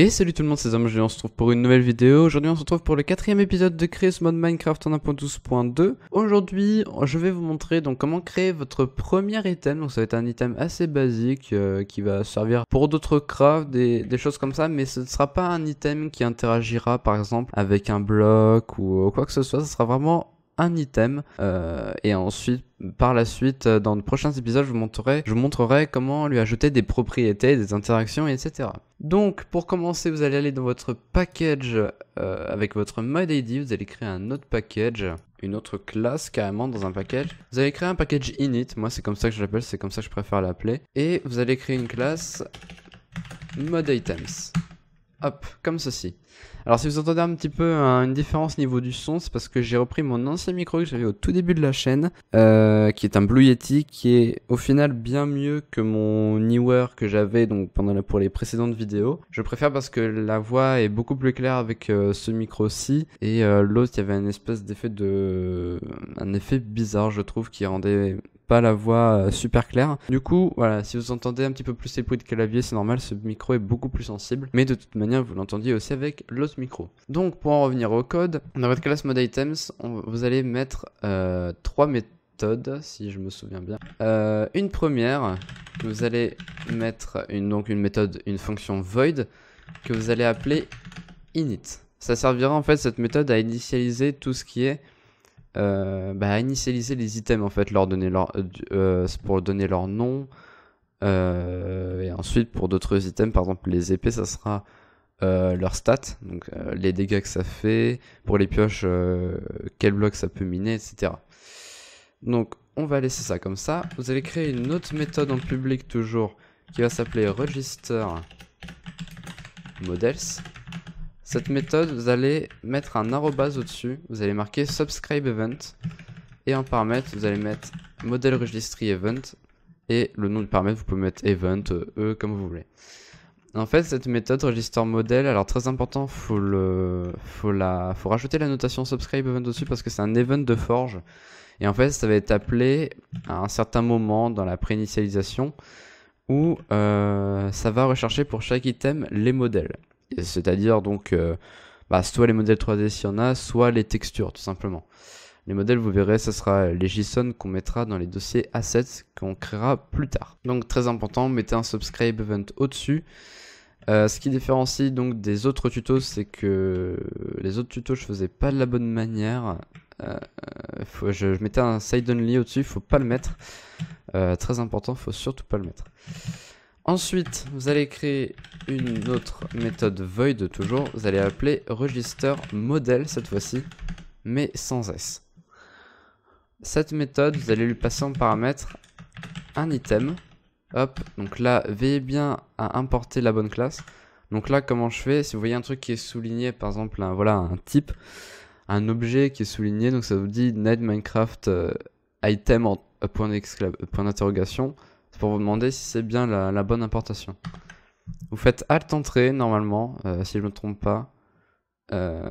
Et salut tout le monde, c'est Zom, on se retrouve pour une nouvelle vidéo. Aujourd'hui, on se retrouve pour le quatrième épisode de créer ce mode Minecraft en 1.12.2. Aujourd'hui, je vais vous montrer donc comment créer votre premier item. Donc ça va être un item assez basique euh, qui va servir pour d'autres crafts, des, des, choses comme ça. Mais ce ne sera pas un item qui interagira par exemple avec un bloc ou quoi que ce soit. Ce sera vraiment un item. Euh, et ensuite, par la suite, euh, dans de prochains épisodes, je vous, montrerai, je vous montrerai comment lui ajouter des propriétés, des interactions, etc. Donc, pour commencer, vous allez aller dans votre package euh, avec votre ID vous allez créer un autre package, une autre classe carrément dans un package. Vous allez créer un package init, moi c'est comme ça que je l'appelle, c'est comme ça que je préfère l'appeler. Et vous allez créer une classe items Hop, comme ceci. Alors si vous entendez un petit peu hein, une différence niveau du son, c'est parce que j'ai repris mon ancien micro que j'avais au tout début de la chaîne, euh, qui est un Blue Yeti, qui est au final bien mieux que mon Newer que j'avais donc pendant pour les précédentes vidéos. Je préfère parce que la voix est beaucoup plus claire avec euh, ce micro-ci et euh, l'autre il y avait un espèce d'effet de un effet bizarre je trouve qui rendait pas la voix euh, super claire. Du coup, voilà, si vous entendez un petit peu plus les bruits de clavier, c'est normal, ce micro est beaucoup plus sensible, mais de toute manière, vous l'entendiez aussi avec l'autre micro. Donc, pour en revenir au code, dans votre classe mode items, vous allez mettre euh, trois méthodes, si je me souviens bien. Euh, une première, vous allez mettre une, donc une méthode, une fonction void, que vous allez appeler init. Ça servira en fait cette méthode à initialiser tout ce qui est euh, bah, initialiser les items en fait, leur donner leur, euh, euh, pour donner leur nom. et ensuite, pour d'autres items, par exemple les épées, ça sera leur stat, donc les dégâts que ça fait. Pour les pioches, quel bloc ça peut miner, etc. Donc, on va laisser ça comme ça. Vous allez créer une autre méthode en public toujours qui va s'appeler register models. Cette méthode, vous allez mettre un arrobase au-dessus, vous allez marquer subscribe event, et en paramètre, vous allez mettre model registry event, et le nom du paramètre, vous pouvez mettre event, euh, e, comme vous voulez. En fait, cette méthode register modèle, alors très important, faut faut faut rajouter la notation subscribe event dessus parce que c'est un event de forge. Et en fait, ça va être appelé à un certain moment dans la préinitialisation où euh, ça va rechercher pour chaque item les modèles c'est-à-dire donc euh, bah, soit les modèles 3D s'il y en a, soit les textures tout simplement. Les modèles, vous verrez, ce sera les JSON qu'on mettra dans les dossiers assets qu'on créera plus tard. Donc très important, mettez un subscribe event au-dessus. Euh, ce qui différencie donc des autres tutos, c'est que les autres tutos, je faisais pas de la bonne manière. Euh, faut, je, mettais un side only au-dessus, faut pas le mettre. très important, faut surtout pas le mettre. Ensuite, vous allez créer une autre méthode void toujours. Vous allez appeler RegisterModel, cette fois-ci, mais sans S. Cette méthode, vous allez lui passer en paramètre un item. Hop, donc là, veillez bien à importer la bonne classe. Donc là, comment je fais Si vous voyez un truc qui est souligné, par exemple, un, voilà, un type, un objet qui est souligné, donc ça vous dit net euh, item euh, euh, point d'interrogation pour vous demander si c'est bien la, bonne importation. Vous faites Alt Entrée normalement, euh, si je ne me trompe pas. Euh,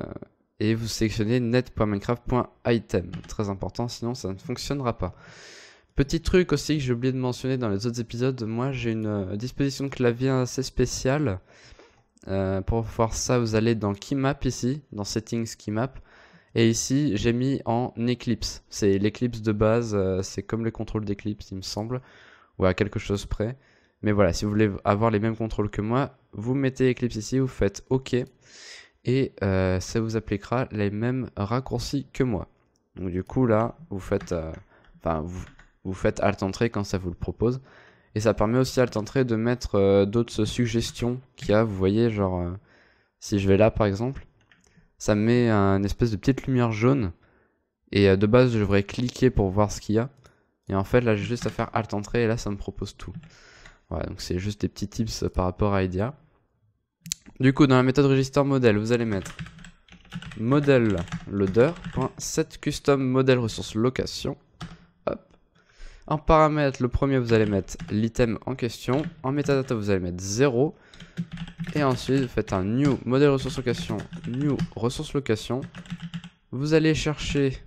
et vous sélectionnez net.minecraft.item. Très important, sinon ça ne fonctionnera pas. Petit truc aussi que j'ai oublié de mentionner dans les autres épisodes, moi j'ai une euh, disposition de clavier assez spéciale. pour voir ça, vous allez dans Keymap ici, dans Settings Keymap. Et ici, j'ai mis en Eclipse. C'est l'Eclipse de base, c'est comme le contrôle d'Eclipse, il me semble ou à quelque chose près. Mais voilà, si vous voulez avoir les mêmes contrôles que moi, vous mettez Eclipse ici, vous faites OK, et euh, ça vous appliquera les mêmes raccourcis que moi. Donc du coup là, vous faites, euh, vous, vous, faites Alt Entrée quand ça vous le propose, et ça permet aussi Alt Entrée de mettre euh, d'autres suggestions qu'il y a. Vous voyez, genre si je vais là par exemple, ça met une espèce de petite lumière jaune, et de base je devrais cliquer pour voir ce qu'il y a. Et en fait, là, j'ai juste à faire Alt Entrée et là, ça me propose tout. Voilà, donc c'est juste des petits tips par rapport à IDEA. Du coup, dans la méthode register modèle, vous allez mettre modèle custom location. Hop. En paramètre, le premier, vous allez mettre l'item en question. En metadata, vous allez mettre 0. Et ensuite, vous faites un new modèle location, new ressource location. Vous allez chercher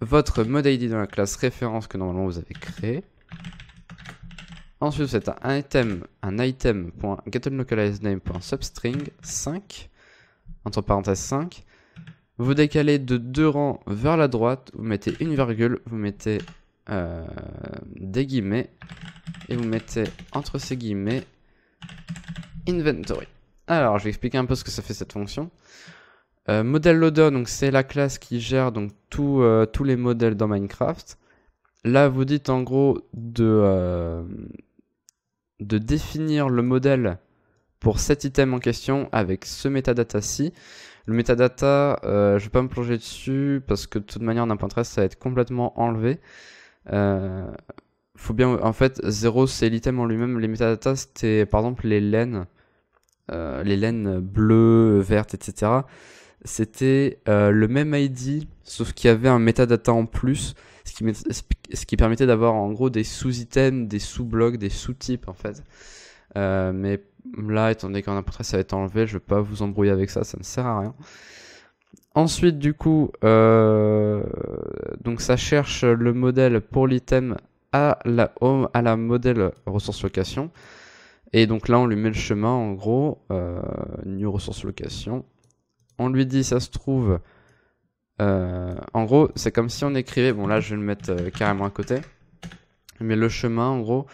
votre mode ID dans la classe référence que normalement vous avez créé. Ensuite, vous faites un item, un substring 5, entre parenthèses 5. Vous décalez de deux rangs vers la droite, vous mettez une virgule, vous mettez euh, des guillemets, et vous mettez entre ces guillemets inventory. Alors, je vais expliquer un peu ce que ça fait cette fonction. Euh, modèle loader, donc c'est la classe qui gère donc euh, tous les modèles dans Minecraft. Là, vous dites en gros de, euh, de définir le modèle pour cet item en question avec ce metadata-ci. Le metadata, je ne vais pas me plonger dessus parce que de toute manière, en vue ça va être complètement enlevé. faut bien, en fait, 0 c'est l'item en lui-même. Les metadata, c'était par exemple les laines, les laines bleues, vertes, etc c'était euh, le même ID, sauf qu'il y avait un metadata en plus, ce qui, permettait d'avoir en gros des sous-items, des sous-blogs, des sous-types en fait. Euh, mais là, étant donné qu'en apportrait ça va être enlevé, je ne vais pas vous embrouiller avec ça, ça ne sert à rien. Ensuite, du coup, euh, donc ça cherche le modèle pour l'item à la à la modèle ressource location. Et donc là, on lui met le chemin, en gros, new ressource location, on lui dit ça se trouve. Euh, en gros, c'est comme si on écrivait. Bon, là, je vais le mettre euh, carrément à côté. Mais le chemin, en gros,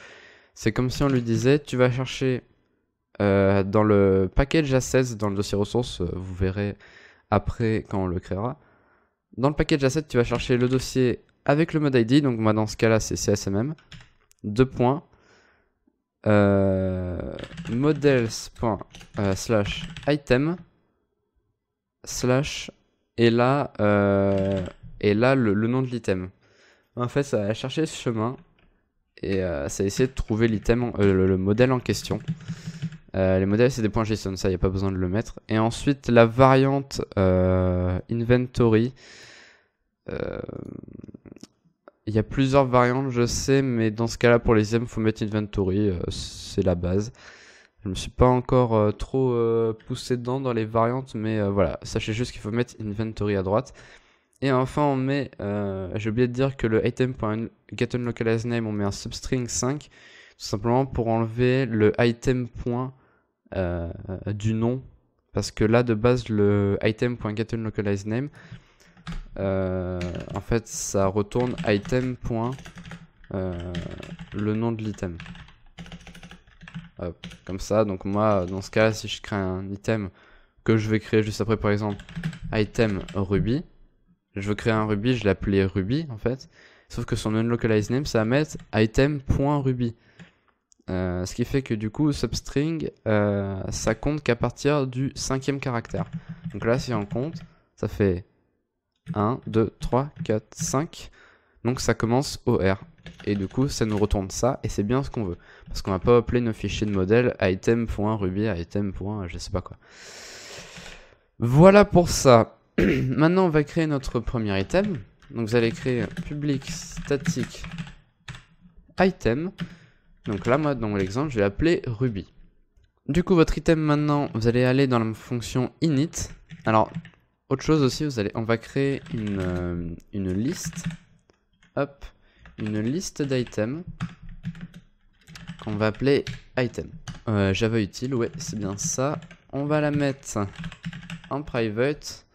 c'est comme si on lui disait tu vas chercher euh, dans le package assets, dans le dossier ressources, vous verrez après quand on le créera. Dans le package assets, tu vas chercher le dossier avec le mode ID. Donc, moi, dans ce cas-là, c'est CSMM. Deux points. models.slash item slash et là, et euh, là le, nom de l'item. En fait, ça a cherché ce chemin et euh, ça a essayé de trouver l'item, euh, le, modèle en question. les modèles, c'est des points JSON, ça, il a pas besoin de le mettre. Et ensuite, la variante inventory. Il y a plusieurs variantes, je sais, mais dans ce cas-là, pour les items, faut mettre inventory, c'est la base. Je me suis pas encore euh, trop euh, poussé dedans dans les variantes, mais euh, voilà, sachez juste qu'il faut mettre inventory à droite. Et enfin, on met, j'ai oublié de dire que le item.getUnlocalizedName », on met un substring 5, tout simplement pour enlever le item. du nom, parce que là, de base, le name, en fait, ça retourne item. le nom de l'item. Euh, comme ça. Donc moi, dans ce cas, si je crée un item que je vais créer juste après, par exemple, item Ruby, je veux créer un Ruby, je l'appelais Ruby en fait, sauf que son unlocalized name, ça va mettre item.ruby. Euh, ce qui fait que du coup, substring, euh, ça compte qu'à partir du cinquième caractère. Donc là, si on compte, ça fait 1, 2, 3, 4, 5. Donc ça commence au R et du coup ça nous retourne ça et c'est bien ce qu'on veut parce qu'on va pas appeler nos fichiers de modèle item.ruby item. je sais pas quoi voilà pour ça maintenant on va créer notre premier item donc vous allez créer public static item donc là moi dans l'exemple je vais appeler ruby du coup votre item maintenant vous allez aller dans la fonction init alors autre chose aussi vous allez on va créer une, euh, une liste hop une liste d'items qu'on va appeler item. Euh, Java utile, oui, c'est bien ça. On va la mettre en private.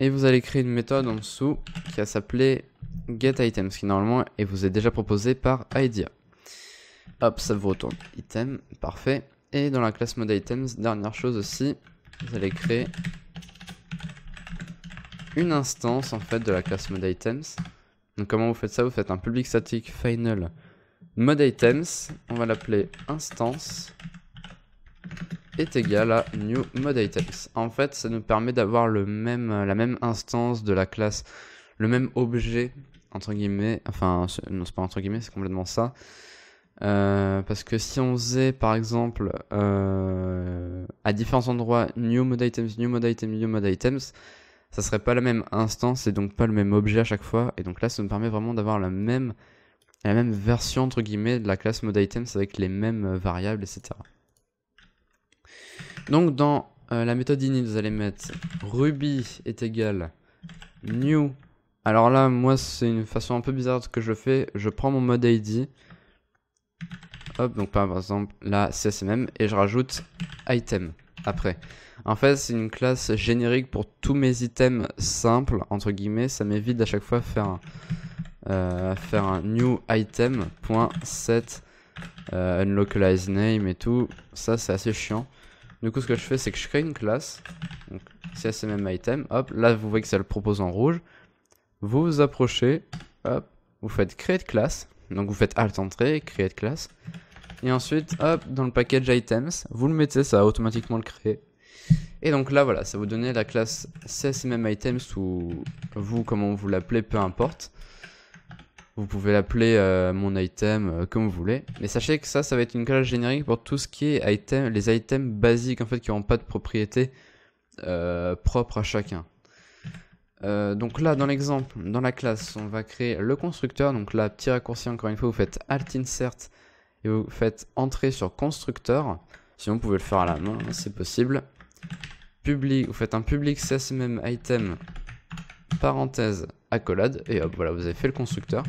Et vous allez créer une méthode en dessous qui va s'appeler getItems qui normalement est vous est déjà proposé par IDEA. Hop, ça vous retourne item, parfait. Et dans la classe items, dernière chose aussi, vous allez créer une instance en fait de la classe items donc comment vous faites ça Vous faites un public static final mode items. On va l'appeler instance est égal à new mode items. En fait, ça nous permet d'avoir même, euh, la même instance de la classe, le même objet, entre guillemets, enfin, non, c'est pas entre guillemets, c'est complètement ça. Euh, parce que si on faisait par exemple euh, à différents endroits new mode items, new mode items, new mode items, ça serait pas la même instance et donc pas le même objet à chaque fois. Et donc là, ça me permet vraiment d'avoir la même, la même version entre guillemets de la classe modeItems avec les mêmes euh, variables, etc. Donc dans euh, la méthode init, vous allez mettre Ruby est égal new. Alors là, moi, c'est une façon un peu bizarre de ce que je fais. Je prends mon mode ID. Hop, donc par exemple, là, CSMM, et je rajoute item après. En fait, c'est une classe générique pour tous mes items simples, entre guillemets. Ça m'évite d'à chaque fois faire euh, faire un new item.set euh, unlocalize name et tout. Ça, c'est assez chiant. Du coup, ce que je fais, c'est que je crée une classe. Donc, c'est même item. Hop, là, vous voyez que ça le propose en rouge. Vous vous approchez. Hop, vous faites Create Class. Donc, vous faites alt entrée, Create Class. Et ensuite, hop, dans le package items, vous le mettez, ça va automatiquement le créer. Et donc là, voilà, ça vous donnait la classe CSMMItems ou vous, comment vous l'appelez, peu importe. Vous pouvez l'appeler euh, mon item euh, comme vous voulez. Mais sachez que ça, ça va être une classe générique pour tout ce qui est item, les items basiques en fait qui n'auront pas de propriété euh, propre à chacun. donc là, dans l'exemple, dans la classe, on va créer le constructeur. Donc là, petit raccourci encore une fois, vous faites Alt Insert et vous faites Entrée sur constructeur. Sinon, vous pouvez le faire à la main, hein, c'est possible public, vous faites un public CSMM item parenthèse accolade et hop voilà vous avez fait le constructeur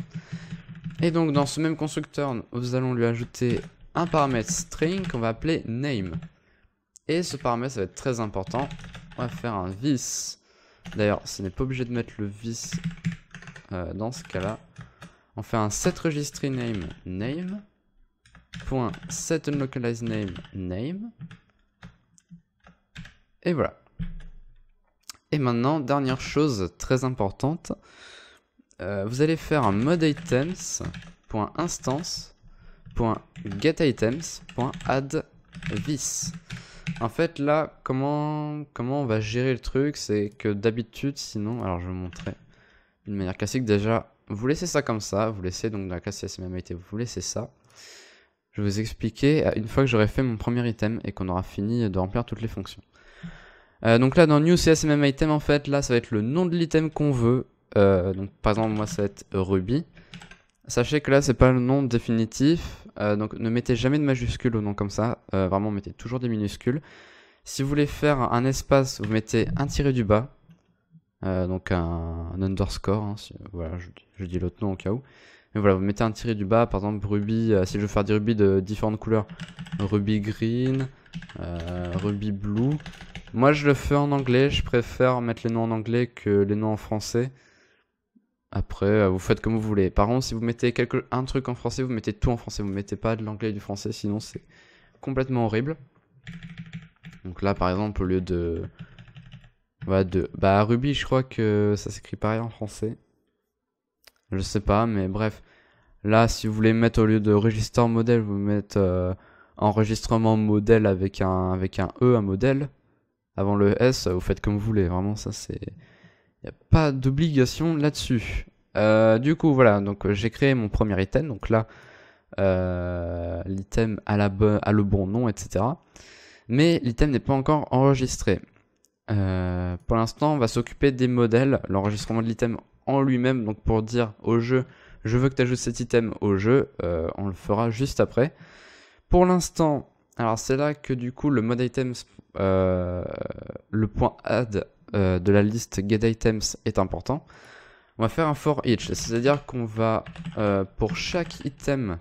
et donc dans ce même constructeur nous allons lui ajouter un paramètre string qu'on va appeler name et ce paramètre ça va être très important on va faire un vis d'ailleurs ce n'est pas obligé de mettre le vis euh, dans ce cas là on fait un set registry name name point set name name et voilà. Et maintenant, dernière chose très importante, euh, vous allez faire un mode En fait, là, comment, comment on va gérer le truc, c'est que d'habitude, sinon, alors je vais vous montrer d'une manière classique, déjà, vous laissez ça comme ça, vous laissez donc dans la classe CSMMIT, vous laissez ça. Je vais vous expliquer euh, une fois que j'aurai fait mon premier item et qu'on aura fini de remplir toutes les fonctions. Euh, donc là, dans New CSMM Item, en fait, là, ça va être le nom de l'item qu'on veut. Euh, donc par exemple, moi, ça va être Ruby. Sachez que là, c'est pas le nom définitif. Euh, donc ne mettez jamais de majuscules au nom comme ça. vraiment, mettez toujours des minuscules. Si vous voulez faire un espace, vous mettez un tiré du bas. donc un, underscore. Hein, voilà, je, dis l'autre nom au cas où. Mais voilà, vous mettez un tiré du bas, par exemple Ruby, si je veux faire des rubis de différentes couleurs, Ruby green, euh, Ruby Blue. Moi, je le fais en anglais. Je préfère mettre les noms en anglais que les noms en français. Après, euh, vous faites comme vous voulez. Par contre, si vous mettez un truc en français, vous mettez tout en français. Vous mettez pas de l'anglais et du français, sinon c'est complètement horrible. Donc là, par exemple, au lieu de... Voilà, bah, de... Bah, Ruby, je crois que ça s'écrit pareil en français. Je sais pas, mais bref. Là, si vous voulez mettre au lieu de register model vous mettez... Euh, enregistrement modèle avec un, avec un E, un modèle, avant le S, vous faites comme vous voulez, vraiment ça c'est... Il n'y a pas d'obligation là-dessus. Euh, du coup voilà, donc euh, j'ai créé mon premier item, donc là euh, l'item a, a le bon nom, etc. Mais l'item n'est pas encore enregistré. pour l'instant on va s'occuper des modèles, l'enregistrement de l'item en lui-même, donc pour dire au jeu je veux que tu ajoutes cet item au jeu, on le fera juste après. Pour l'instant, alors c'est là que du coup le mode items, euh, le point add euh, de la liste getItems est important. On va faire un for each, c'est-à-dire qu'on va euh, pour chaque item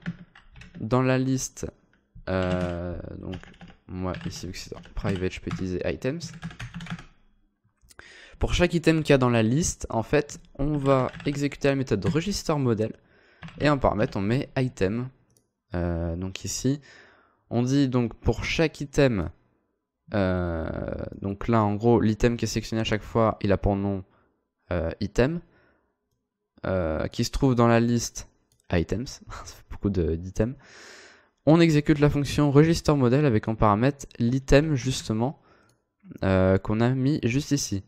dans la liste, donc moi ici vu que c'est private, je peux utiliser items. Pour chaque item qu'il y a dans la liste, en fait, on va exécuter la méthode registerModel et en paramètre on met item euh, donc ici, on dit donc pour chaque item, euh, donc là en gros l'item qui est sélectionné à chaque fois, il a pour nom euh, item, qui se trouve dans la liste items, ça fait beaucoup d'items. On exécute la fonction register model avec en paramètre l'item justement qu'on a mis juste ici.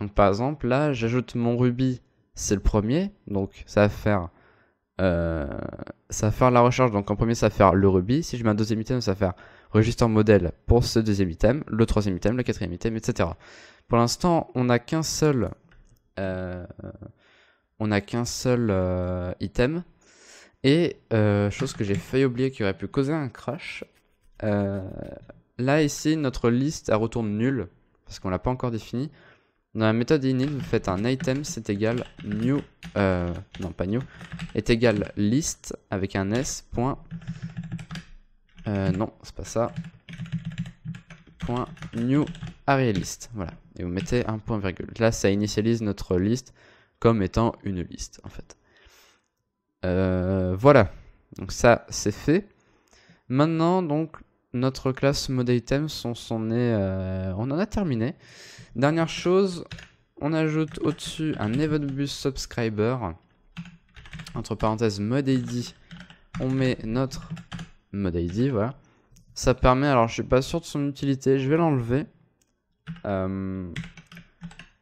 Donc par exemple là j'ajoute mon rubis, c'est le premier, donc ça va faire euh, ça va faire la recherche. Donc en premier, ça va faire le rubis. Si je mets un deuxième item, ça va faire registre en modèle pour ce deuxième item, le troisième item, le quatrième item, etc. Pour l'instant, on n'a qu'un seul, on a qu'un seul euh, euh, item. Et chose que j'ai failli oublier qui aurait pu causer un crash. là ici, notre liste elle retourne nulle parce qu'on l'a pas encore définie. Dans la méthode init, vous faites un item, c'est égal new, euh, non pas new, est égal list avec un s point, euh, non c'est pas ça, point new array list, voilà. Et vous mettez un point virgule. Là, ça initialise notre liste comme étant une liste en fait. Euh, voilà, donc ça c'est fait. Maintenant donc notre classe mode items, on s'en est, euh, on en a terminé. Dernière chose, on ajoute au-dessus un bus subscriber. Entre parenthèses mode ID, on met notre mode ID, voilà. Ça permet, alors je suis pas sûr de son utilité, je vais l'enlever. Euh,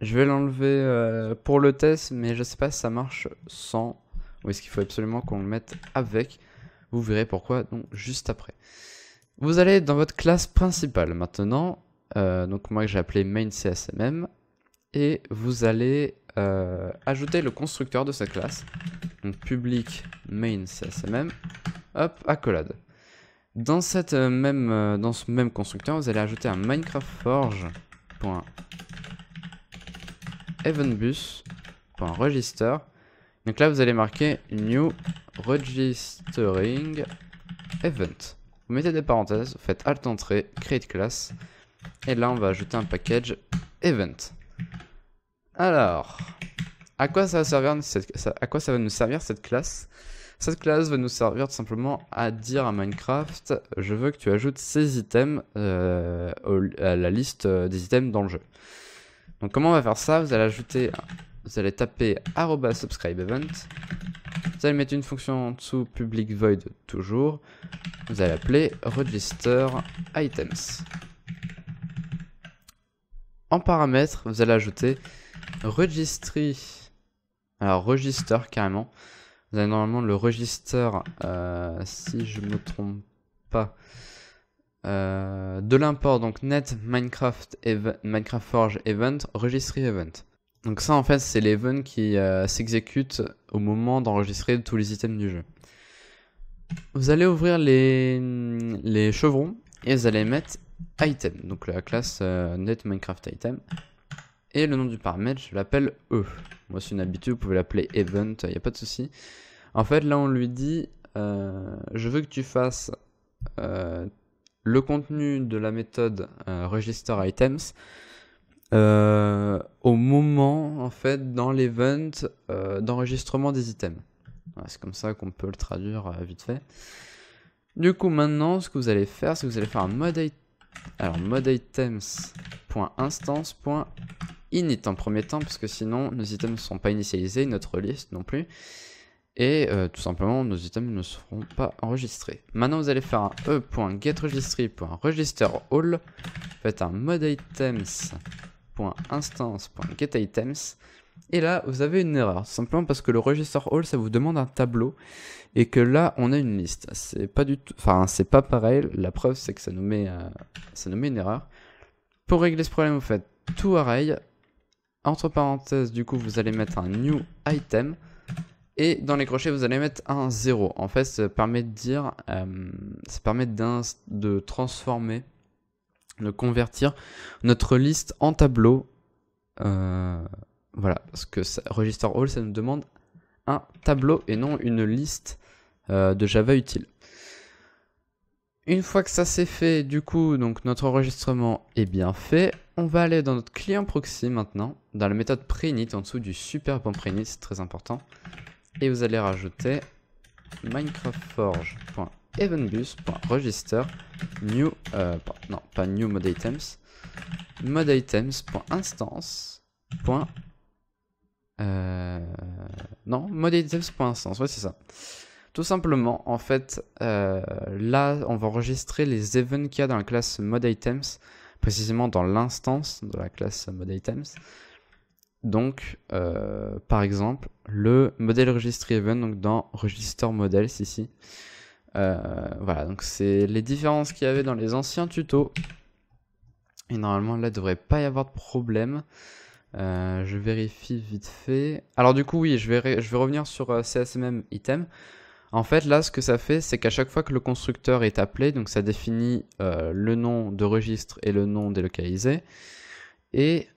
je vais l'enlever euh, pour le test, mais je sais pas si ça marche sans ou est-ce qu'il faut absolument qu'on le mette avec. Vous verrez pourquoi donc juste après. Vous allez dans votre classe principale maintenant, euh, donc moi j'ai appelé main CSMM, et vous allez euh, ajouter le constructeur de cette classe, donc public main hop, accolade. Dans, cette euh, même, dans ce même constructeur, vous allez ajouter un MinecraftForge.EventBus.register. Donc là, vous allez marquer new registering event vous mettez des parenthèses, faites Alt Entrée, Create Class, et là on va ajouter un package Event. Alors, à quoi ça va, nous servir cette classe Cette classe va nous servir tout simplement à dire à Minecraft, je veux que tu ajoutes ces items euh, à la liste euh, des items dans le jeu. Donc comment on va faire ça Vous allez ajouter, vous allez taper subscribe event vous allez mettre une fonction en dessous, public void toujours. Vous allez appeler register items. En paramètres, vous allez ajouter registry. Alors register carrément. Vous avez normalement le register, euh, si je ne me trompe pas, euh, de l'import donc net Minecraft, Minecraft Forge Event, Registry Event. Donc ça, en fait, c'est l'event qui euh, s'exécute au moment d'enregistrer tous les items du jeu. Vous allez ouvrir les, chevrons et vous allez mettre item, donc la classe euh, netMinecraftItem » Et le nom du paramètre, je l'appelle E. Moi, c'est une habitude, vous pouvez l'appeler event, il n'y a pas de souci. En fait, là, on lui dit, euh, je veux que tu fasses le contenu de la méthode registerItems » Euh, au moment, en fait, dans l'event euh, d'enregistrement des items. c'est comme ça qu'on peut le traduire euh, vite fait. Du coup, maintenant, ce que vous allez faire, c'est que vous allez faire un mode, alors, mode items.instance.init en premier temps, parce que sinon, nos items ne sont pas initialisés, notre liste non plus. Et tout simplement, nos items ne seront pas enregistrés. Maintenant, vous allez faire un e.getRegistry.registerAll. Faites un mode items instance.getItems. Et là, vous avez une erreur, simplement parce que le register all, ça vous demande un tableau, et que là, on a une liste. C'est pas du tout, enfin, c'est pas pareil. La preuve, c'est que ça nous met, euh, ça nous met une erreur. Pour régler ce problème, vous faites tout array. Entre parenthèses, du coup, vous allez mettre un new item. Et dans les crochets, vous allez mettre un 0. En fait, ça permet de dire, euh, ça permet de transformer de convertir notre liste en tableau. Euh, voilà, parce que ça, Register All, ça nous demande un tableau et non une liste euh, de Java utile. Une fois que ça c'est fait, du coup, donc notre enregistrement est bien fait. On va aller dans notre client proxy maintenant, dans la méthode preinit en dessous du super bon preinit, c'est très important. Et vous allez rajouter point register new, euh, non pas new mode items, mode euh, non, mode ouais c'est ça. Tout simplement, en fait, euh, là, on va enregistrer les events qu'il y a dans la classe ModItems, précisément dans l'instance de la classe ModItems. Donc, par exemple, le modèle registré event, donc dans registerModels ici. Euh, voilà, donc c'est les différences qu'il y avait dans les anciens tutos. Et normalement, là, il devrait pas y avoir de problème. Euh, je vérifie vite fait. Alors du coup, oui, je vais, je vais revenir sur euh, CSMM item. En fait, là, ce que ça fait, c'est qu'à chaque fois que le constructeur est appelé, donc ça définit le nom de registre et le nom délocalisé, et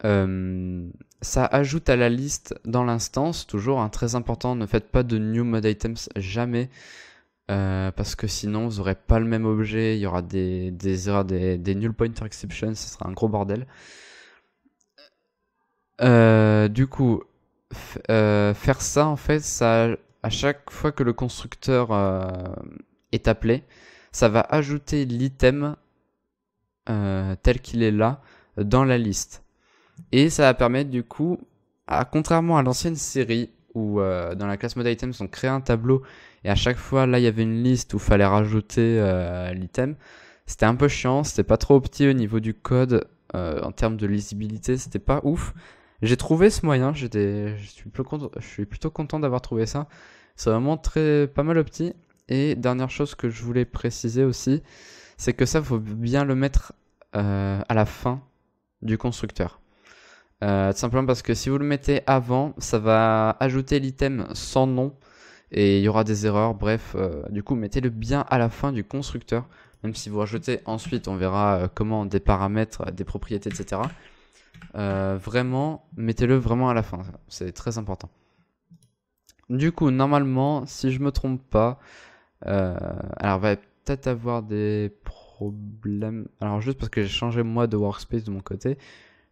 ça ajoute à la liste dans l'instance, toujours, un hein, très important, ne faites pas de new mode items jamais, euh, parce que sinon, vous n'aurez pas le même objet, il y aura des, des des, des, null pointer exceptions, ce sera un gros bordel. Euh, du coup, euh, faire ça, en fait, ça, à chaque fois que le constructeur est appelé, ça va ajouter l'item tel qu'il est là dans la liste. Et ça va permettre, du coup, à, contrairement à l'ancienne série, où euh, dans la classe mode items on crée un tableau et à chaque fois là il y avait une liste où fallait rajouter euh, l'item. C'était un peu chiant, c'était pas trop opti au niveau du code euh, en termes de lisibilité, c'était pas ouf. J'ai trouvé ce moyen, j'étais, je suis, plus je suis plutôt content d'avoir trouvé ça. C'est vraiment très pas mal petit. Et dernière chose que je voulais préciser aussi, c'est que ça faut bien le mettre à la fin du constructeur. Euh, tout simplement parce que si vous le mettez avant, ça va ajouter l'item sans nom et il y aura des erreurs. Bref, euh, du coup, mettez-le bien à la fin du constructeur. Même si vous rajoutez ensuite, on verra euh, comment des paramètres, des propriétés, etc. vraiment, mettez-le vraiment à la fin. C'est très important. Du coup, normalement, si je me trompe pas, alors va peut-être avoir des problèmes. Alors juste parce que j'ai changé moi de workspace de mon côté.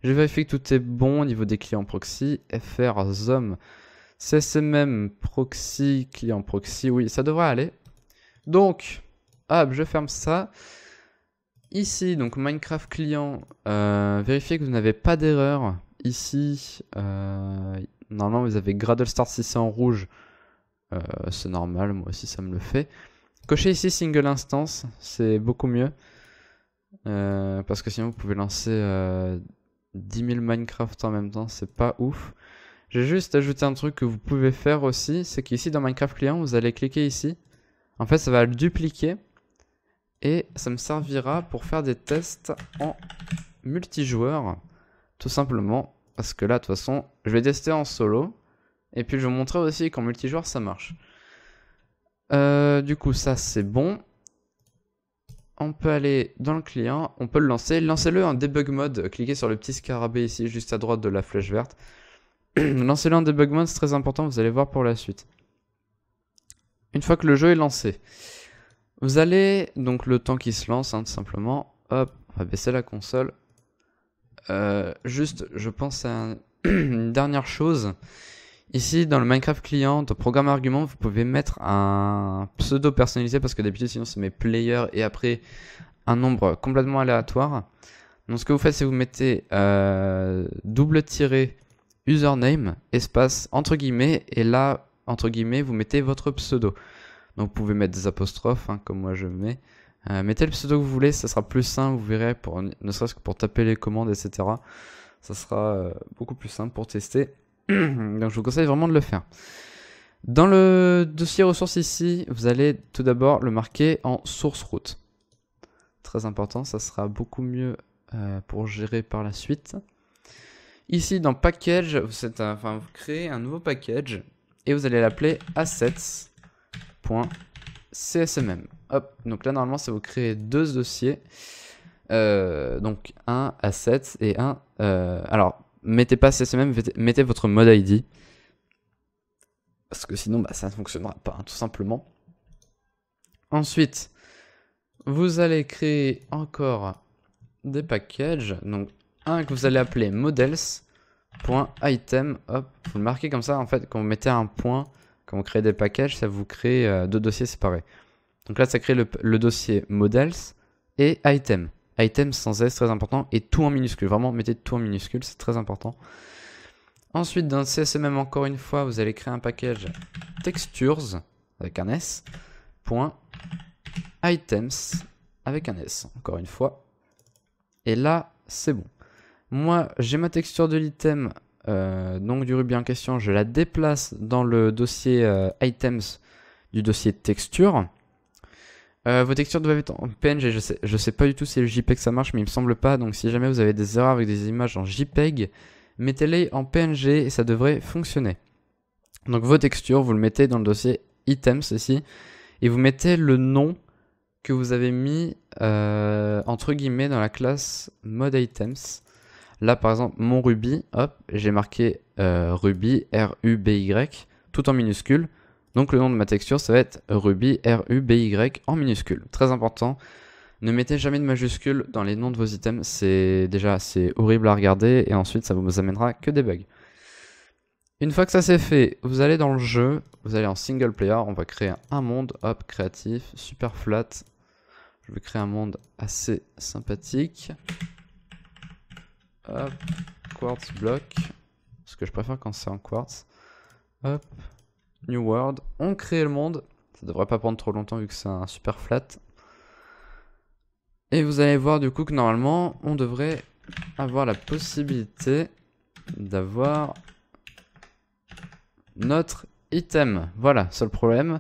Je vérifie que tout est bon au niveau des clients proxy. FR ZOM. CSMM proxy, client proxy. Oui, ça devrait aller. Donc, hop, je ferme ça. Ici, donc Minecraft client, euh, vérifiez que vous n'avez pas d'erreur. Ici, euh, normalement vous avez Gradle Start c'est en rouge. Euh, c'est normal, moi aussi ça me le fait. Cochez ici single instance, c'est beaucoup mieux. parce que sinon vous pouvez lancer 10 000 Minecraft en même temps, c'est pas ouf. J'ai juste ajouté un truc que vous pouvez faire aussi, c'est qu'ici dans Minecraft Client, vous allez cliquer ici. En fait, ça va le dupliquer et ça me servira pour faire des tests en multijoueur, tout simplement. Parce que là, de toute façon, je vais tester en solo. Et puis je vais vous montrer aussi qu'en multijoueur, ça marche. Euh, du coup, ça, c'est bon on peut aller dans le client, on peut le lancer. Lancez-le en debug mode. Cliquez sur le petit scarabée ici, juste à droite de la flèche verte. Lancez-le en debug mode, c'est très important, vous allez voir pour la suite. Une fois que le jeu est lancé, vous allez, donc le temps qui se lance, hein, tout simplement, hop, on va baisser la console. Euh, juste, je pense à une dernière chose Ici, dans le Minecraft client, dans programme argument, vous pouvez mettre un pseudo personnalisé parce que d'habitude, sinon, ça met player et après un nombre complètement aléatoire. Donc, ce que vous faites, c'est vous mettez euh, double tiré username, espace entre guillemets, et là, entre guillemets, vous mettez votre pseudo. Donc, vous pouvez mettre des apostrophes, hein, comme moi je mets. Euh, mettez le pseudo que vous voulez, ça sera plus simple, vous verrez, pour, ne serait-ce que pour taper les commandes, etc. Ça sera euh, beaucoup plus simple pour tester. Donc je vous conseille vraiment de le faire. Dans le dossier ressources ici, vous allez tout d'abord le marquer en source route. Très important, ça sera beaucoup mieux euh, pour gérer par la suite. Ici dans package, vous, créez un nouveau package et vous allez l'appeler assets.csmm. Hop, donc là normalement ça vous crée deux dossiers. Euh, donc un assets et un... Euh, alors mettez pas CSMM, mettez votre mode ID. Parce que sinon, bah, ça ne fonctionnera pas, hein, tout simplement. Ensuite, vous allez créer encore des packages. Donc, un que vous allez appeler models.item. vous le marquez comme ça. En fait, quand vous mettez un point, quand vous créez des packages, ça vous crée euh, deux dossiers séparés. Donc là, ça crée le dossier models et item items sans s, très important, et tout en minuscule. Vraiment, mettez tout en minuscule, c'est très important. Ensuite, dans CSMM, encore une fois, vous allez créer un package textures avec un s, point items avec un s, encore une fois. Et là, c'est bon. Moi, j'ai ma texture de l'item, euh, donc du rubis en question, je la déplace dans le dossier euh, items du dossier texture. Euh, vos textures doivent être en PNG, je sais, sais pas du tout si le JPEG ça marche, mais il me semble pas, donc si jamais vous avez des erreurs avec des images en JPEG, mettez-les en PNG et ça devrait fonctionner. Donc vos textures, vous le mettez dans le dossier items ici, et vous mettez le nom que vous avez mis euh, entre guillemets dans la classe mode items. Là par exemple mon Ruby, hop, j'ai marqué euh, Ruby, R-U-B-Y, tout en minuscule donc le nom de ma texture, ça va être Ruby, R-U-B-Y en minuscule. Très important, ne mettez jamais de majuscule dans les noms de vos items, c'est déjà Assez horrible à regarder et ensuite ça vous amènera que des bugs. Une fois que ça c'est fait, vous allez dans le jeu, vous allez en single player, on va créer un monde, hop, créatif, super flat. Je vais créer un monde assez sympathique. Hop, quartz block, ce que je préfère quand c'est en quartz. Hop, New World. On crée le monde. Ça devrait pas prendre trop longtemps vu que c'est un super flat. Et vous allez voir du coup que normalement, on devrait avoir la possibilité d'avoir notre item. Voilà, seul problème,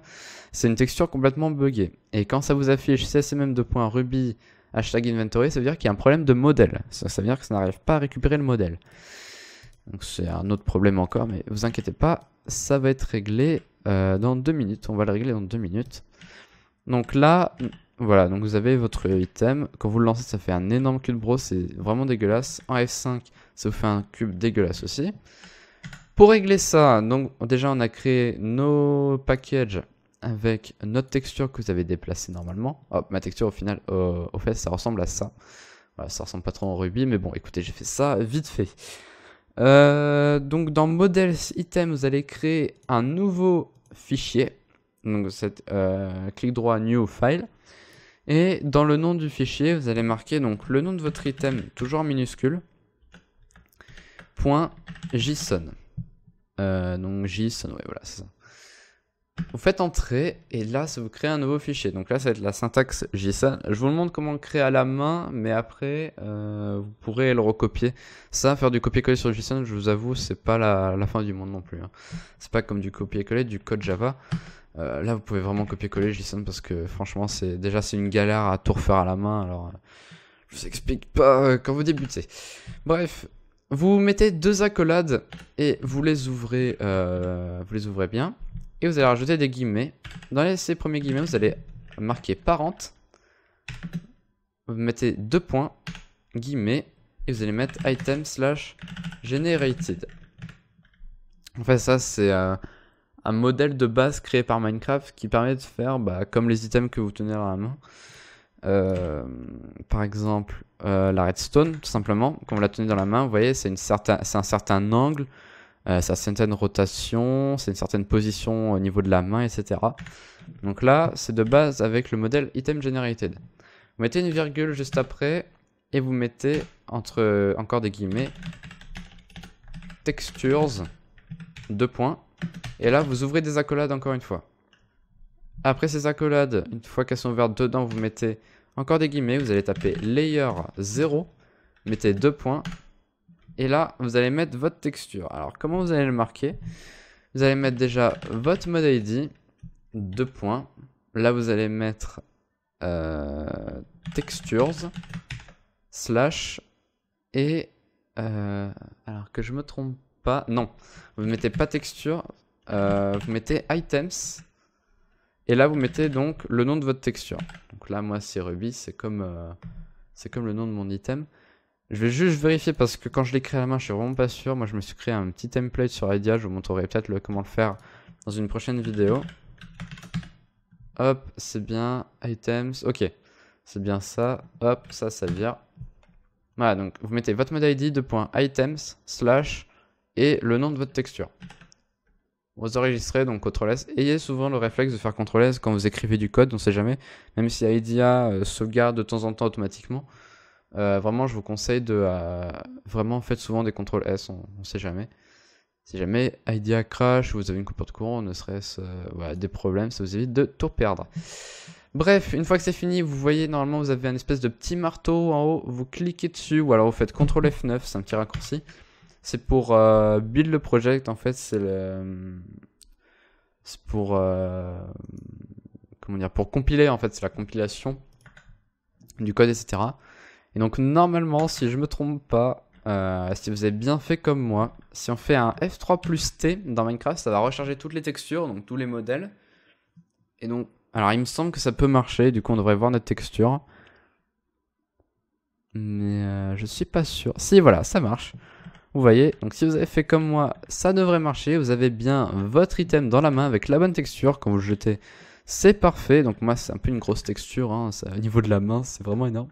c'est une texture complètement buggée. Et quand ça vous affiche csmm2.ruby hashtag inventory, ça veut dire qu'il y a un problème de modèle. ça veut dire que ça n'arrive pas à récupérer le modèle. Donc c'est un autre problème encore, mais vous inquiétez pas, ça va être réglé euh, dans deux minutes. On va le régler dans deux minutes. Donc là, voilà, donc vous avez votre item. Quand vous le lancez, ça fait un énorme cube bro, c'est vraiment dégueulasse. En F5, ça vous fait un cube dégueulasse aussi. Pour régler ça, donc déjà on a créé nos packages avec notre texture que vous avez déplacée normalement. Hop, ma texture au final, au fait, ça ressemble à ça. Voilà, ça ressemble pas trop en rubis, mais bon, écoutez, j'ai fait ça vite fait. Euh, donc dans Models Item, vous allez créer un nouveau fichier. Donc cette, euh, clic droit New File. Et dans le nom du fichier, vous allez marquer donc le nom de votre item, toujours minuscule, point .json. Euh, donc JSON, oui, voilà, c'est ça. Vous faites entrer et là, ça vous crée un nouveau fichier. Donc là, ça va être la syntaxe JSON. Je vous le montre comment le créer à la main, mais après, euh, vous pourrez le recopier. Ça, faire du copier-coller sur JSON, je vous avoue, c'est pas la, fin du monde non plus. Hein. C'est pas comme du copier-coller du code Java. Euh, là, vous pouvez vraiment copier-coller JSON parce que franchement, c'est déjà c'est une galère à tout refaire à la main. Alors, euh, je vous explique pas quand vous débutez. Bref, vous mettez deux accolades et vous les ouvrez, vous les ouvrez bien. Et vous allez rajouter des guillemets. Dans les, ces premiers guillemets, vous allez marquer parente. Vous mettez deux points, guillemets, et vous allez mettre item slash generated. En fait, ça, c'est euh, un modèle de base créé par Minecraft qui permet de faire bah, comme les items que vous tenez dans la main. Euh, par exemple, euh, la redstone, tout simplement, quand vous la tenez dans la main, vous voyez, c'est un certain angle euh, c'est une certaine rotation, c'est une certaine position au niveau de la main, etc. Donc là, c'est de base avec le modèle item generated. Vous mettez une virgule juste après et vous mettez entre encore des guillemets textures deux points et là vous ouvrez des accolades encore une fois. Après ces accolades, une fois qu'elles sont ouvertes dedans, vous mettez encore des guillemets, vous allez taper layer 0, mettez deux points et là, vous allez mettre votre texture. Alors, comment vous allez le marquer Vous allez mettre déjà votre mode ID, deux points. Là, vous allez mettre euh, textures, slash, et... Euh, alors que je me trompe pas. Non, vous ne mettez pas texture, euh, vous mettez items. Et là, vous mettez donc le nom de votre texture. Donc là, moi, c'est Ruby, c'est comme, c'est comme le nom de mon item. Je vais juste vérifier parce que quand je l'écris à la main, je suis vraiment pas sûr. Moi, je me suis créé un petit template sur Idea. Je vous montrerai peut-être comment le faire dans une prochaine vidéo. Hop, c'est bien. Items, ok. C'est bien ça. Hop, ça, ça vient. Voilà, donc vous mettez votre mode ID, de items, slash, et le nom de votre texture. Vous enregistrez, donc CTRL S. Ayez souvent le réflexe de faire CTRL S quand vous écrivez du code, on sait jamais. Même si IDEA euh, sauvegarde de temps en temps automatiquement. Euh, vraiment, je vous conseille de. Euh, vraiment, faites souvent des contrôles S, on sait jamais. Si jamais IDEA crash, vous avez une coupure de courant, ne serait-ce euh, des problèmes, ça vous évite de tout perdre. Bref, une fois que c'est fini, vous voyez normalement vous avez un espèce de petit marteau en haut, vous cliquez dessus ou alors vous faites CTRL F9, c'est un petit raccourci. C'est pour build le project en fait, c'est le... C'est pour... Comment dire Pour compiler en fait, c'est la compilation du code, etc. Et donc normalement, si je me trompe pas, euh, si vous avez bien fait comme moi, si on fait un F3 plus T dans Minecraft, ça va recharger toutes les textures, donc tous les modèles. Et donc, alors il me semble que ça peut marcher, du coup on devrait voir notre texture. Mais euh, je suis pas sûr. Si, voilà, ça marche. Vous voyez, donc si vous avez fait comme moi, ça devrait marcher. Vous avez bien votre item dans la main avec la bonne texture quand vous le jetez. C'est parfait. Donc moi, c'est un peu une grosse texture. Hein. au niveau de la main, c'est vraiment énorme.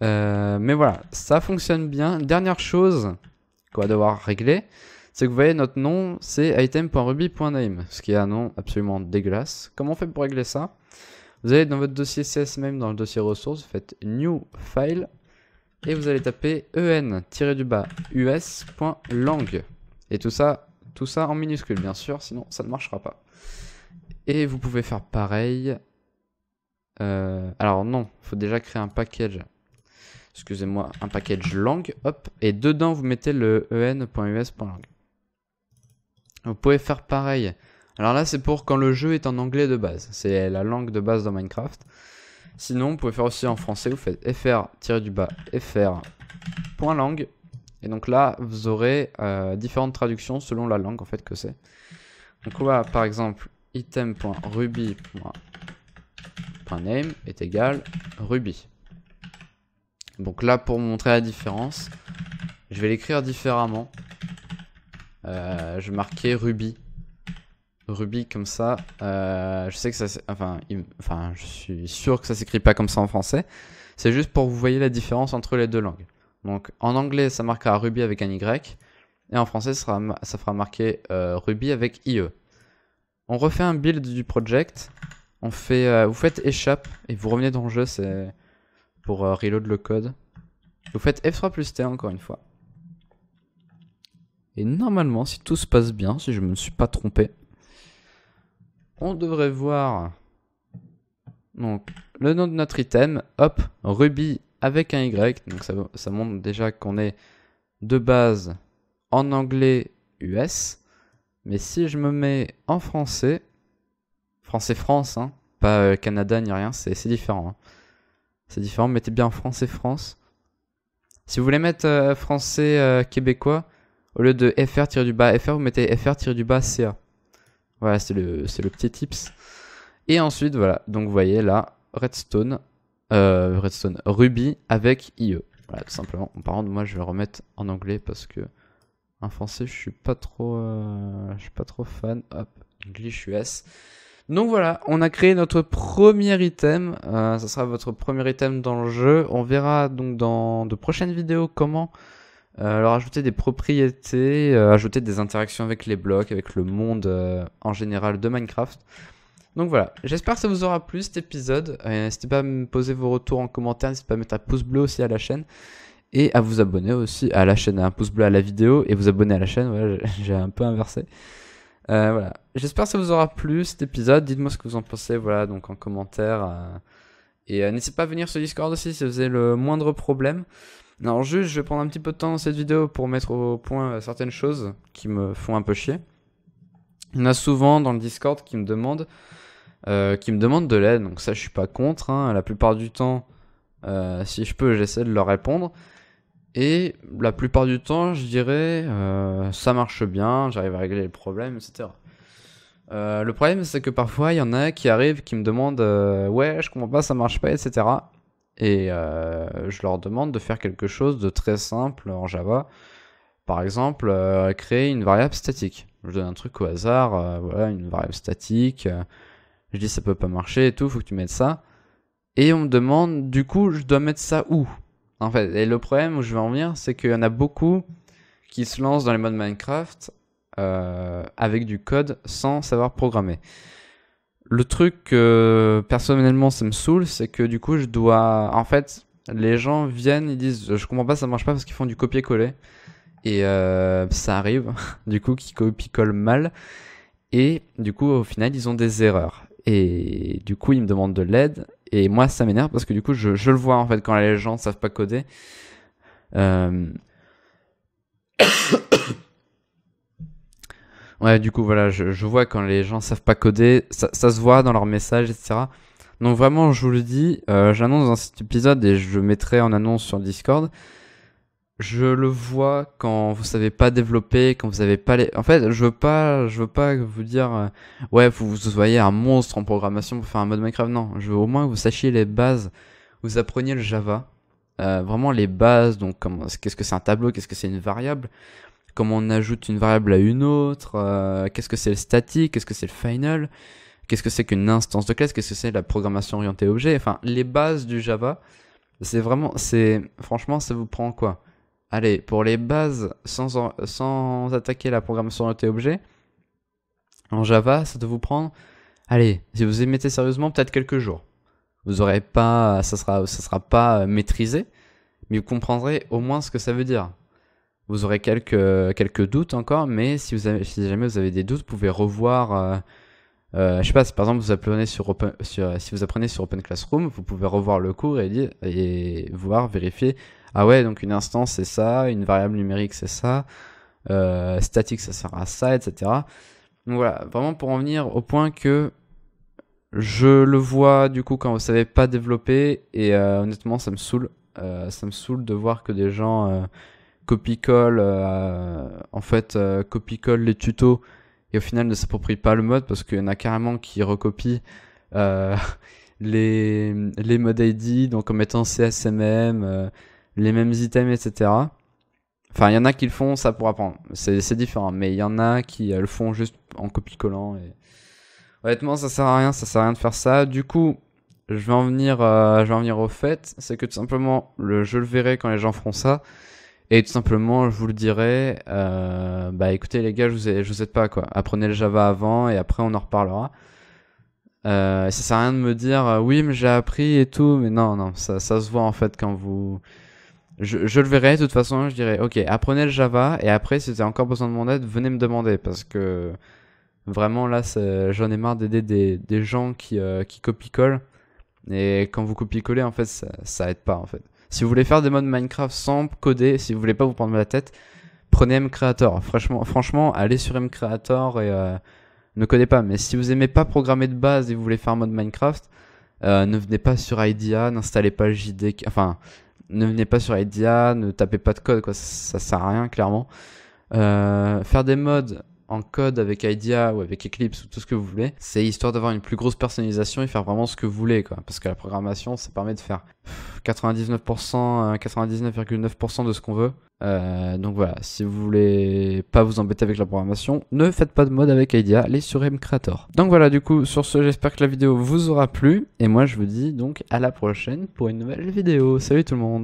Euh, mais voilà, ça fonctionne bien. Dernière chose qu'on va devoir régler, c'est que vous voyez notre nom, c'est item.ruby.name, ce qui est un nom absolument dégueulasse. Comment on fait pour régler ça Vous allez dans votre dossier même, dans le dossier ressources, faites new file et vous allez taper en-us.lang. Et tout ça, tout ça en minuscule bien sûr, sinon ça ne marchera pas. Et vous pouvez faire pareil. Euh, alors non, il faut déjà créer un package excusez-moi, un package langue, hop, et dedans vous mettez le en.us.langue. Vous pouvez faire pareil. Alors là, c'est pour quand le jeu est en anglais de base. C'est la langue de base dans Minecraft. Sinon, vous pouvez faire aussi en français. Vous faites fr-du-bas fr.langue. Et donc là, vous aurez euh, différentes traductions selon la langue en fait que c'est. Donc on va par exemple item.ruby.name est égal Ruby. Donc là, pour montrer la différence, je vais l'écrire différemment. Euh, je vais marquer Ruby. Ruby comme ça. Euh, je sais que ça... Enfin, enfin, je suis sûr que ça s'écrit pas comme ça en français. C'est juste pour que vous voyez la différence entre les deux langues. Donc en anglais, ça marquera Ruby avec un Y. Et en français, ça, fera marquer euh, Ruby avec IE. On refait un build du project. On fait, vous faites échappe et vous revenez dans le jeu. C'est pour euh, reload le code. Vous faites F3 plus T encore une fois. Et normalement, si tout se passe bien, si je ne me suis pas trompé, on devrait voir donc, le nom de notre item, hop, Ruby avec un Y. Donc ça, montre déjà qu'on est de base en anglais US. Mais si je me mets en français, français France, hein, pas euh, Canada ni rien, c'est différent. Hein c'est différent. Mettez bien français France. Si vous voulez mettre euh, français euh, québécois, au lieu de fr-du-bas fr, vous mettez fr-du-bas ca. Voilà, c'est le, le, petit tips. Et ensuite, voilà, donc vous voyez là, redstone, euh, redstone, ruby avec IE. Voilà, tout simplement. Par contre, moi, je vais remettre en anglais parce que en français, je suis pas trop, euh, je suis pas trop fan. Hop, English US. Donc voilà, on a créé notre premier item. Ce euh, ça sera votre premier item dans le jeu. On verra donc dans de prochaines vidéos comment euh, leur ajouter des propriétés, euh, ajouter des interactions avec les blocs, avec le monde en général de Minecraft. Donc voilà, j'espère que ça vous aura plu cet épisode. n'hésitez pas à me poser vos retours en commentaire, n'hésitez pas à mettre un pouce bleu aussi à la chaîne. Et à vous abonner aussi à la chaîne, à un pouce bleu à la vidéo et vous abonner à la chaîne, voilà, j'ai un peu inversé. Euh, voilà. J'espère que ça vous aura plu cet épisode. Dites-moi ce que vous en pensez, voilà, donc en commentaire. Euh, et euh, n'hésitez pas à venir sur Discord aussi si vous avez le moindre problème. Alors juste, je vais prendre un petit peu de temps dans cette vidéo pour mettre au point certaines choses qui me font un peu chier. Il y en a souvent dans le Discord qui me demandent, qui me demandent de l'aide, donc ça je suis pas contre. Hein. La plupart du temps, si je peux, j'essaie de leur répondre. Et la plupart du temps, je dirais, euh, ça marche bien, j'arrive à régler le problème etc. Euh, le problème, c'est que parfois, il y en a qui arrivent, qui me demandent euh, Ouais, je comprends pas, ça marche pas, etc. Et je leur demande de faire quelque chose de très simple en Java. Par exemple, créer une variable statique. Je donne un truc au hasard, voilà, une variable statique. je dis ça peut pas marcher et tout, faut que tu mettes ça. Et on me demande, du coup, je dois mettre ça où en fait, et le problème où je vais en venir, c'est qu'il y en a beaucoup qui se lancent dans les modes Minecraft euh, avec du code sans savoir programmer. Le truc que personnellement ça me saoule, c'est que du coup je dois. En fait, les gens viennent, ils disent je comprends pas, ça marche pas parce qu'ils font du copier-coller. Et euh, ça arrive, du coup, qu'ils copient-collent mal. Et du coup, au final, ils ont des erreurs. Et du coup, il me demande de l'aide. Et moi, ça m'énerve parce que du coup, je, je, le vois en fait quand les gens ne savent pas coder. Euh, ouais, du coup, voilà, je, je, vois quand les gens savent pas coder, ça, ça, se voit dans leurs messages, etc. Donc vraiment, je vous le dis, euh, j'annonce dans cet épisode et je mettrai en annonce sur Discord je le vois quand vous savez pas développer, quand vous avez pas les. En fait, je veux pas, je veux pas vous dire, euh, ouais, vous, vous voyez un monstre en programmation pour faire un mode Minecraft. Non, je veux au moins que vous sachiez les bases. Vous appreniez le Java, euh, vraiment les bases. Donc, comment, qu'est-ce que c'est un tableau, qu'est-ce que c'est une variable, comment on ajoute une variable à une autre, euh, qu'est-ce que c'est le statique, qu'est-ce que c'est le final, qu'est-ce que c'est qu'une instance de classe, qu'est-ce que c'est la programmation orientée objet. Enfin, les bases du Java, c'est vraiment, c'est franchement, ça vous prend quoi? allez, pour les bases, sans, attaquer la programmation orientée objet, en Java, ça doit vous prendre, allez, si vous y mettez sérieusement, peut-être quelques jours. Vous aurez pas, ça sera, ça sera pas euh, maîtrisé, mais vous comprendrez au moins ce que ça veut dire. Vous aurez quelques, quelques doutes encore, mais si, vous jamais vous avez des doutes, vous pouvez revoir euh, euh, je sais pas, par exemple vous apprenez sur, open, si vous apprenez sur Open Classroom, vous pouvez revoir le cours et, voir, vérifier. Ah ouais, donc une instance c'est ça, une variable numérique c'est ça, euh, statique ça sert à ça, etc. Donc voilà, vraiment pour en venir au point que je le vois du coup quand vous savez pas développer et euh, honnêtement ça me saoule, ça me saoule de voir que des gens copie-colle en fait copie-colle les tutos et au final ne s'approprient pas le mode parce qu'il y en a carrément qui recopient euh, les, les ID, donc en mettant CSMM, euh, les mêmes items, etc. Enfin, il y en a qui le font, ça pour apprendre. C'est différent, mais il y en a qui euh, le font juste en copie-collant. Et... Honnêtement, ça sert à rien, ça sert à rien de faire ça. Du coup, je vais en venir, je vais venir au fait, c'est que tout simplement, le, je le verrai quand les gens feront ça. Et tout simplement, je vous le dirais, euh, bah écoutez les gars, je vous, je vous aide pas quoi. Apprenez le Java avant et après on en reparlera. Euh, ça sert à rien de me dire euh, oui mais j'ai appris et tout, mais non non, ça, ça se voit en fait quand vous. Je, le verrai de toute façon, je dirais ok, apprenez le Java et après si vous avez encore besoin de mon aide, venez me demander parce que vraiment là j'en ai marre d'aider des, des, gens qui, euh, qui copie-collent et quand vous copie-collez en fait ça, ça aide pas en fait. Si vous voulez faire des modes Minecraft sans coder, si vous voulez pas vous prendre la tête, prenez MCreator. Franchement, franchement allez sur MCreator et euh, ne codez pas. Mais si vous aimez pas programmer de base et vous voulez faire un mode Minecraft, euh, ne venez pas sur IDEA, n'installez pas JDK, enfin, ne venez pas sur IDEA, ne tapez pas de code, quoi, ça, ça sert à rien, clairement. Euh, faire des modes en code avec IDEA ou avec Eclipse ou tout ce que vous voulez, c'est histoire d'avoir une plus grosse personnalisation et faire vraiment ce que vous voulez, quoi. Parce que la programmation, ça permet de faire 99%, 99,9% euh, de ce qu'on veut. Euh, donc voilà, si vous voulez pas vous embêter avec la programmation, ne faites pas de mode avec IDEA, allez sur MCreator. Donc voilà, du coup, sur ce, j'espère que la vidéo vous aura plu. Et moi, je vous dis donc à la prochaine pour une nouvelle vidéo. Salut tout le monde